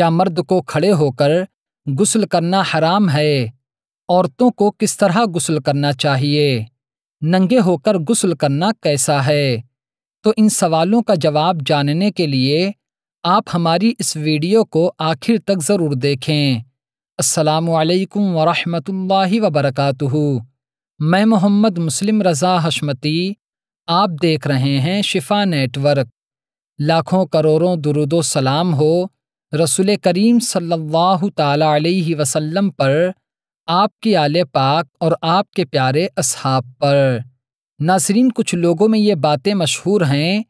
क्या मर्द को खड़े होकर गुस्ल करना हराम है औरतों को किस तरह गुस्ल करना चाहिए नंगे होकर गुस्ल करना कैसा है तो इन सवालों का जवाब जानने के लिए आप हमारी इस वीडियो को आखिर तक ज़रूर देखें असलकम वरहमल वबरक मैं मोहम्मद मुस्लिम रज़ा हशमती आप देख रहे हैं शिफा नेटवर्क लाखों करोड़ों दुरुदो सलाम हो रसुल करीम सल्लल्लाहु ताला अलैहि वसल्लम पर आपके आले पाक और आपके प्यारे असहाब पर नासरीन कुछ लोगों में ये बातें मशहूर हैं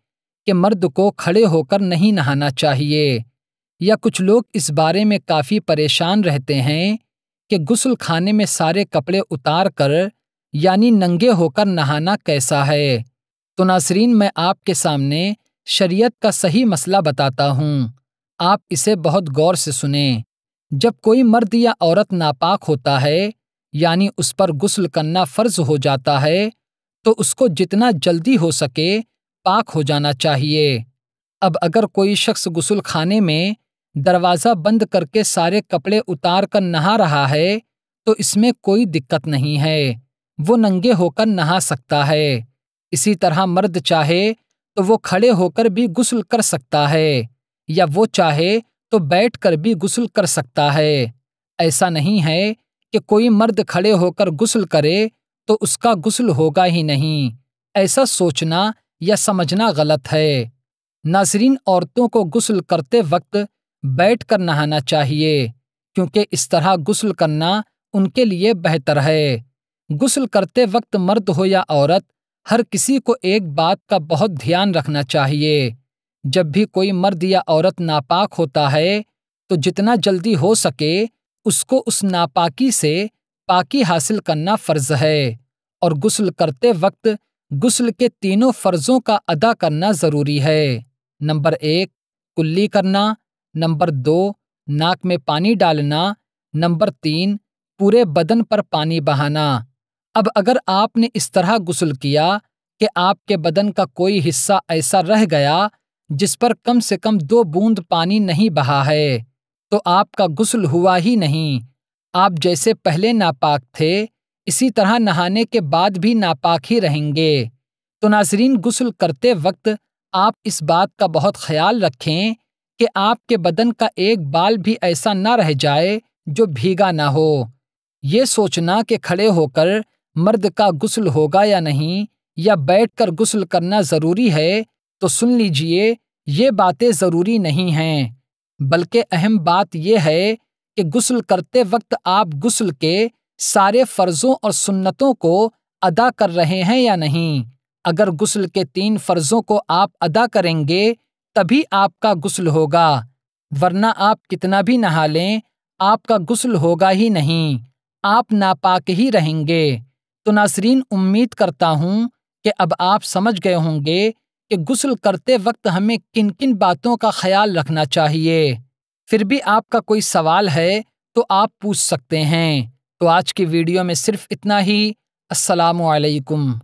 कि मर्द को खड़े होकर नहीं नहाना चाहिए या कुछ लोग इस बारे में काफ़ी परेशान रहते हैं कि गुसल खाने में सारे कपड़े उतार कर यानी नंगे होकर नहाना कैसा है तो नासरीन मैं आपके सामने शरीयत का सही मसला बताता हूँ आप इसे बहुत गौर से सुने जब कोई मर्द या औरत नापाक होता है यानी उस पर गुस्ल करना फ़र्ज हो जाता है तो उसको जितना जल्दी हो सके पाक हो जाना चाहिए अब अगर कोई शख्स गुसल खाने में दरवाज़ा बंद करके सारे कपड़े उतार कर नहा रहा है तो इसमें कोई दिक्कत नहीं है वो नंगे होकर नहा सकता है इसी तरह मर्द चाहे तो वो खड़े होकर भी गुसल कर सकता है या वो चाहे तो बैठकर भी गुसल कर सकता है ऐसा नहीं है कि कोई मर्द खड़े होकर गुसल करे तो उसका गुसल होगा ही नहीं ऐसा सोचना या समझना गलत है नाजरीन औरतों को गुसल करते वक्त बैठ कर नहाना चाहिए क्योंकि इस तरह गुसल करना उनके लिए बेहतर है गुसल करते वक्त मर्द हो या औरत हर किसी को एक बात का बहुत ध्यान रखना चाहिए जब भी कोई मर्द या औरत नापाक होता है तो जितना जल्दी हो सके उसको उस नापाकी से पाकी हासिल करना फ़र्ज है और गुस्ल करते वक्त गुस्ल के तीनों फ़र्ज़ों का अदा करना ज़रूरी है नंबर एक कुल्ली करना नंबर दो नाक में पानी डालना नंबर तीन पूरे बदन पर पानी बहाना अब अगर आपने इस तरह गुस्ल किया कि आपके बदन का कोई हिस्सा ऐसा रह गया जिस पर कम से कम दो बूंद पानी नहीं बहा है तो आपका गुसल हुआ ही नहीं आप जैसे पहले नापाक थे इसी तरह नहाने के बाद भी नापाक ही रहेंगे तो नाजरीन गुसल करते वक्त आप इस बात का बहुत ख्याल रखें कि आपके बदन का एक बाल भी ऐसा ना रह जाए जो भीगा ना हो ये सोचना कि खड़े होकर मर्द का गुसल होगा या नहीं या बैठकर गुसल करना ज़रूरी है तो सुन लीजिए ये बातें ज़रूरी नहीं हैं बल्कि अहम बात यह है कि गुस्ल करते वक्त आप गुस्ल के सारे फ़र्ज़ों और सुन्नतों को अदा कर रहे हैं या नहीं अगर गुस्ल के तीन फ़र्ज़ों को आप अदा करेंगे तभी आपका गुस्ल होगा वरना आप कितना भी नहा लें आपका गुस्ल होगा ही नहीं आप नापाक ही रहेंगे तो नासरीन उम्मीद करता हूँ कि अब आप समझ गए होंगे कि गुसल करते वक्त हमें किन किन बातों का ख्याल रखना चाहिए फिर भी आपका कोई सवाल है तो आप पूछ सकते हैं तो आज की वीडियो में सिर्फ इतना ही असलकम